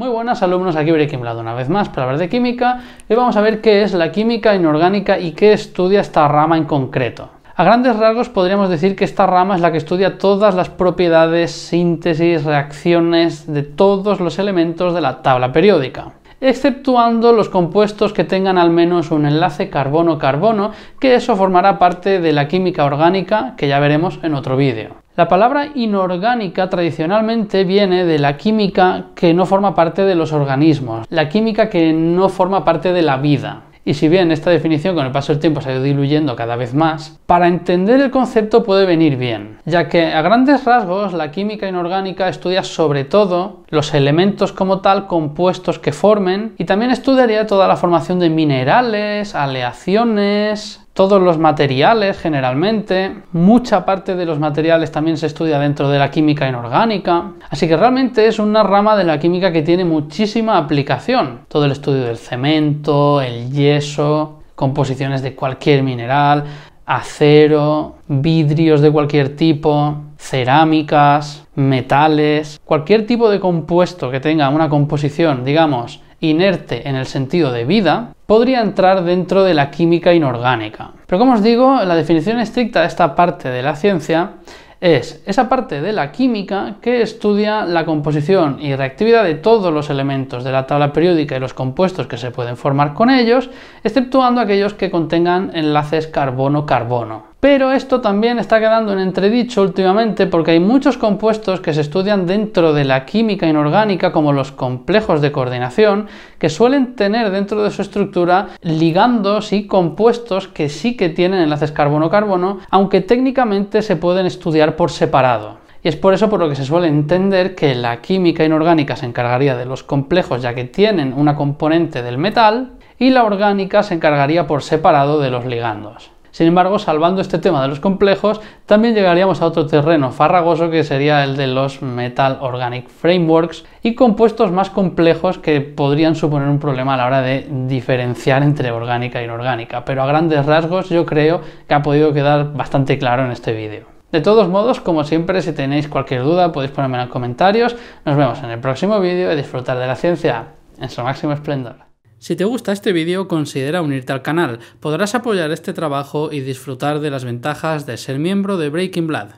Muy buenas alumnos, aquí Breaking una vez más para hablar de química y vamos a ver qué es la química inorgánica y qué estudia esta rama en concreto. A grandes rasgos podríamos decir que esta rama es la que estudia todas las propiedades, síntesis, reacciones de todos los elementos de la tabla periódica exceptuando los compuestos que tengan al menos un enlace carbono-carbono, que eso formará parte de la química orgánica, que ya veremos en otro vídeo. La palabra inorgánica tradicionalmente viene de la química que no forma parte de los organismos, la química que no forma parte de la vida. Y si bien esta definición con el paso del tiempo se ha ido diluyendo cada vez más, para entender el concepto puede venir bien, ya que a grandes rasgos la química inorgánica estudia sobre todo los elementos como tal compuestos que formen y también estudiaría toda la formación de minerales, aleaciones, todos los materiales generalmente, mucha parte de los materiales también se estudia dentro de la química inorgánica, así que realmente es una rama de la química que tiene muchísima aplicación, todo el estudio del cemento, el yeso, composiciones de cualquier mineral, acero, vidrios de cualquier tipo, cerámicas, metales, cualquier tipo de compuesto que tenga una composición, digamos, inerte en el sentido de vida, podría entrar dentro de la química inorgánica. Pero como os digo, la definición estricta de esta parte de la ciencia es esa parte de la química que estudia la composición y reactividad de todos los elementos de la tabla periódica y los compuestos que se pueden formar con ellos, exceptuando aquellos que contengan enlaces carbono-carbono. Pero esto también está quedando en entredicho últimamente porque hay muchos compuestos que se estudian dentro de la química inorgánica como los complejos de coordinación que suelen tener dentro de su estructura ligandos y compuestos que sí que tienen enlaces carbono-carbono, aunque técnicamente se pueden estudiar por separado. Y es por eso por lo que se suele entender que la química inorgánica se encargaría de los complejos ya que tienen una componente del metal y la orgánica se encargaría por separado de los ligandos. Sin embargo, salvando este tema de los complejos, también llegaríamos a otro terreno farragoso que sería el de los Metal Organic Frameworks y compuestos más complejos que podrían suponer un problema a la hora de diferenciar entre orgánica e inorgánica, pero a grandes rasgos yo creo que ha podido quedar bastante claro en este vídeo. De todos modos, como siempre, si tenéis cualquier duda podéis ponerme en comentarios. Nos vemos en el próximo vídeo y disfrutar de la ciencia en su máximo esplendor. Si te gusta este vídeo, considera unirte al canal. Podrás apoyar este trabajo y disfrutar de las ventajas de ser miembro de Breaking Blood.